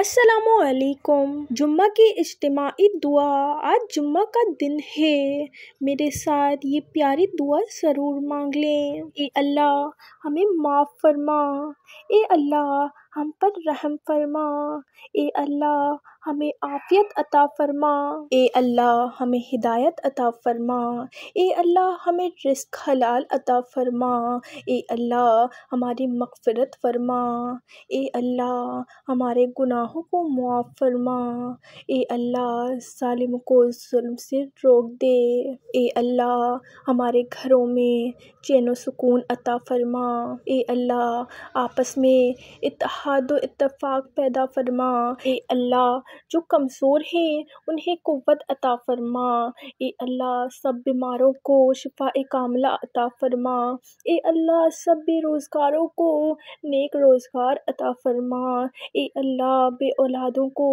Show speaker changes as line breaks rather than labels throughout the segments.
असलकुम जुम्मा की इज्तमाही दुआ आज जुम्मा का दिन है मेरे साथ ये प्यारी दुआ ज़रूर मांग लें ए अल्लाह हमें माफ़ फरमा ए अल्लाह हम पर रहम फरमा ए अल्लाह हमें आफ़ियत अता फरमा ए अल्लाह हमें हिदायत अता फरमा ए अल्लाह हमें रिस्क हलाल अता फरमा ए अल्लाह हमारी मगफ़रत फरमा ए अल्लाह हमारे गुनाहों को मुआफ़ फरमा ए अल्लाह सालिम को जुल्म से रोक दे ए अल्लाह हमारे घरों में चैन सुकून अता फरमा ए अल्लाह आपस में इतहा इत्तेहाद इतफ़ाक़ पैदा फ़रमा ए अल्लाह जो कमज़ोर हैं उन्हें कुत अता फ़रमा ए अल्लाह सब बीमारों को शिफ़ा कामला अता फ़रमा ए अल्लाह सब बेरोज़गारों को नेक रोज़गार अता फ़रमा ए अल्लाह बे औलादों को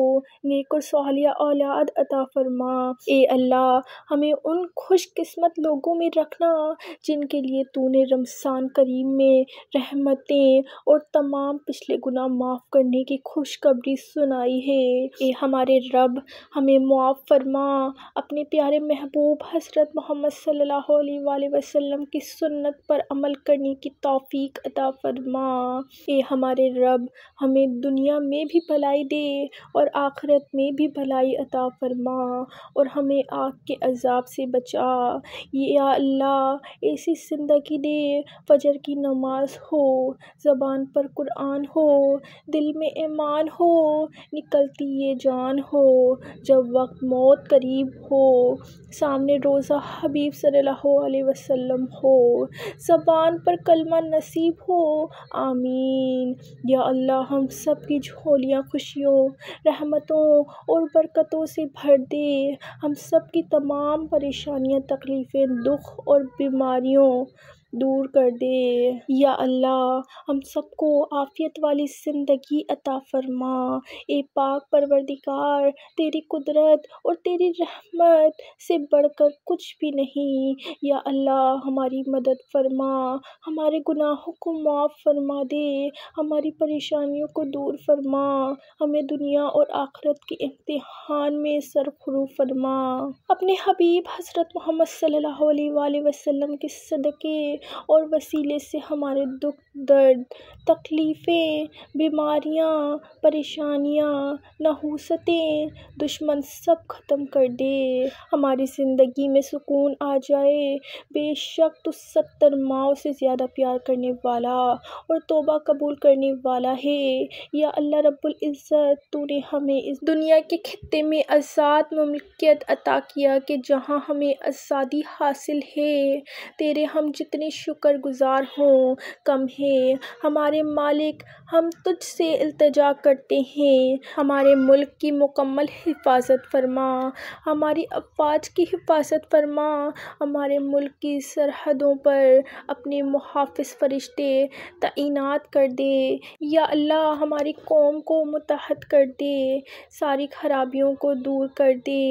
नेक और सहलिया औलाद अता फ़रमा ए अल्लाह हमें उन ख़ुशकस्मत लोगों में रखना जिनके लिए तूने रमज़ान करीम में रहमतें और तमाम पिछले गुना गुना माफ़ करने की खुशखबरी सुनाई है ए हमारे रब हमें मुआफ़ फरमा अपने प्यारे महबूब हसरत मोहम्मद सल्लल्लाहु अलैहि वसल्लम की सुन्नत पर अमल करने की तौफीक अता फरमा ए हमारे रब हमें दुनिया में भी भलाई दे और आखरत में भी भलाई अता फरमा और हमें आग के अजाब से बचा ये अल्लाह ऐसी ज़िंदगी दे फजर की नमाज हो ज़बान पर कुरान हो दिल में ईमान हो निकलती ये जान हो जब वक्त मौत करीब हो सामने रोज़ा हबीब सल्लल्लाहु अलैहि वसल्लम हो ज़बान पर कलमा नसीब हो आमीन या अल्लाह हम सब की झोलियाँ खुशियों रहमतों और बरकतों से भर दे हम सब की तमाम परेशानियाँ तकलीफ़ें दुख और बीमारियों दूर कर दे या अल्लाह हम सबको आफ़ियत वाली ज़िंदगी अता फरमा ए पाक परवरदिगार तेरी कुदरत और तेरी रहमत से बढ़कर कुछ भी नहीं या अल्लाह हमारी मदद फरमा हमारे गुनाहों को माफ़ फरमा दे हमारी परेशानियों को दूर फरमा हमें दुनिया और आखरत के इम्तहान में सरखरू फरमा अपने हबीब हज़रत मोहम्मद सल्लल्लाहु अलैहि वसल्लम के सदक़े और वसीले से हमारे दुख दर्द तकलीफ़ें बीमारियाँ परेशानियाँ नहूसतें दुश्मन सब ख़त्म कर दे हमारी ज़िंदगी में सुकून आ जाए बेशक तो सत्तर माओ से ज़्यादा प्यार करने वाला और तोबा कबूल करने वाला है या अल्लाह रब्बुल इज़्ज़त तूने हमें इस दुनिया के खत्ते में आज़ाद ममलियत अता किया कि जहाँ हमें आज़ादी हासिल है तेरे हम जितने शुक्र गुजार हों कम है हमारे मालिक हम तुझ से अल्तजा करते हैं हमारे मुल्क की मुकम्मल हिफाज़त फरमा हमारी अफवाज की हिफाज़त फरमा हमारे मुल्क की सरहदों पर अपने मुहाफ़ फरिश्ते तैनात कर दे या अल्लाह हमारी कौम को मुतहद कर दे सारी खराबियों को दूर कर दे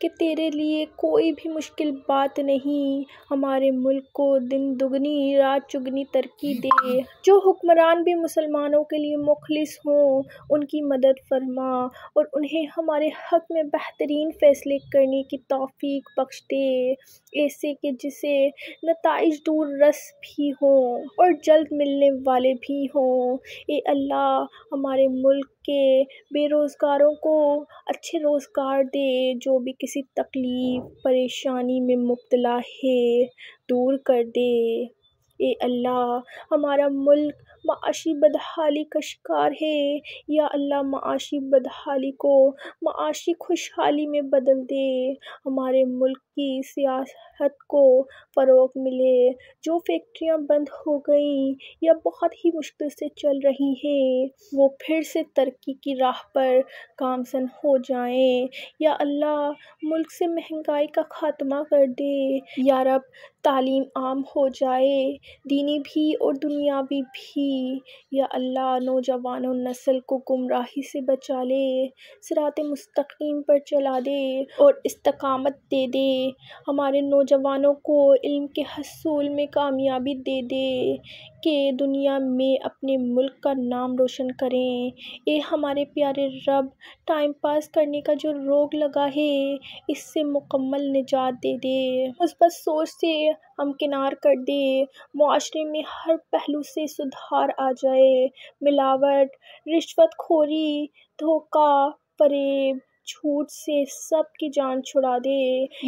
कि तेरे लिए कोई भी मुश्किल बात नहीं हमारे मुल्क को दिन दुगनी रात चुगनी तरक्की दे जो हुक्मरान भी मुसलमानों के लिए मुखलिस हों उनकी मदद फरमा और उन्हें हमारे हक में बेहतरीन फ़ैसले करने की तोफ़ी बख्श दे ऐसे कि जिसे नतज दूर रस भी हों और जल्द मिलने वाले भी हों ए अल्लाह हमारे मुल्क के बेरोज़गारों को अच्छे रोज़गार दे जो भी किसी तकलीफ़ परेशानी में मुब्तला है दूर कर दे ए अल्लाह हमारा मुल्क माशी बदहाली का शिकार है या अल्लाह माशी बदहाली को माशी खुशहाली में बदल दे हमारे मुल्क की सियासत को फ़रोग मिले जो फैक्ट्रियां बंद हो गई या बहुत ही मुश्किल से चल रही हैं वो फिर से तरक्की की राह पर कामसन हो जाएं या अल्लाह मुल्क से महंगाई का ख़ात्मा कर दे या रब तालीम आम हो जाए दीनी भी और दुनियावी भी की या अल्लाह नौजवान और नस्ल को गुमराही से बचा ले सरात मुस्तकीम पर चला दे और इस्तकामत दे दे हमारे नौजवानों को इल्म के हसूल में कामयाबी दे दे के दुनिया में अपने मुल्क का नाम रोशन करें ये हमारे प्यारे रब टाइम पास करने का जो रोग लगा है इससे मुकम्मल निजात दे दे पर सोच से किनार कर दे माशरे में हर पहलू से सुधार आ जाए मिलावट रिश्वत खोरी धोखा परेब छूट से सब की जान छुड़ा दे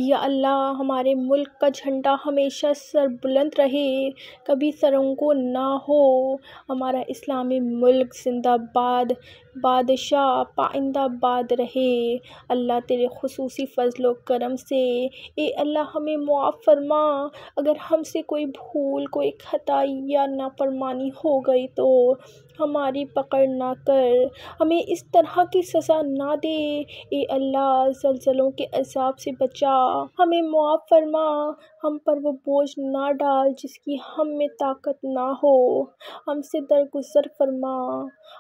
या अल्लाह हमारे मुल्क का झंडा हमेशा सर बुलंद रहे कभी सरों ना हो हमारा इस्लामी मुल्क जिंदाबाद बादशाह पाइंदाबाद रहे अल्लाह तेरे खसूस फ़जल करम से ए अल्लाह हमें मुआफ़ फरमा अगर हमसे कोई भूल कोई खता या नाफरमानी हो गई तो हमारी पकड़ ना कर हमें इस तरह की सज़ा ना दे ए अल्लाह ज़लज़लों के अज़ाब से बचा हमें मुआफ़ फरमा हम पर वो बोझ ना डाल जिसकी हम में ताकत ना हो हमसे दरगुजर फरमा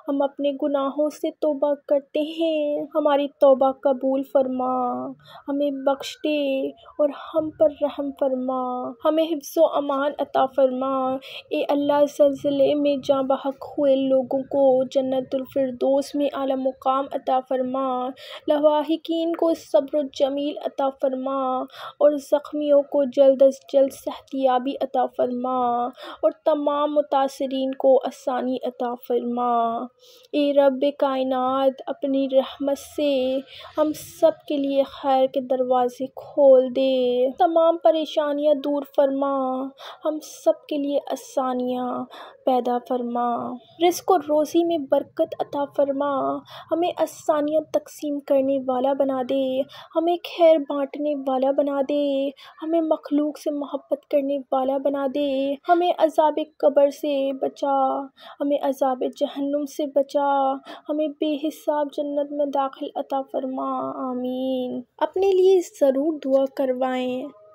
हम अपने गुनाहों से तोबा करते हैं हमारी तोबा कबूल फरमा हमें बख्श दे और हम पर रहम फरमा हमें हिफ्ज़ अमान अता फरमा ए अल्लाह सिलसिले में जहाँ बहक हुए लोगों को जन्नतफरदोस में आला मुकाम अता फरमा लवाहिकीन को सब्र जमील अता फरमा और ज़ख्मियों को जल्द जल्द अज जल्द सहतियाबी अता फ़रमा और तमाम मुतासरीन को आसानी अता फ़रमा ए रब कायनात अपनी रहमत से हम सब के लिए खैर के दरवाज़े खोल दे तमाम परेशानियाँ दूर फरमा हम सब के लिए आसानियाँ पैदा फरमा रिस्क और रोज़ी में बरकत अता फरमा हमें आसानियाँ तकसीम करने वाला बना दे हमें खैर बाँटने वाला बना दे हमें मखलू मखलूक से मोहब्बत करने वाला बना दे हमें अजाब कब्र से बचा हमें अजाब जहन्नुम से बचा हमें बेहिसाब जन्नत में दाखिल अता फरमा आमीन अपने लिए ज़रूर दुआ करवाएं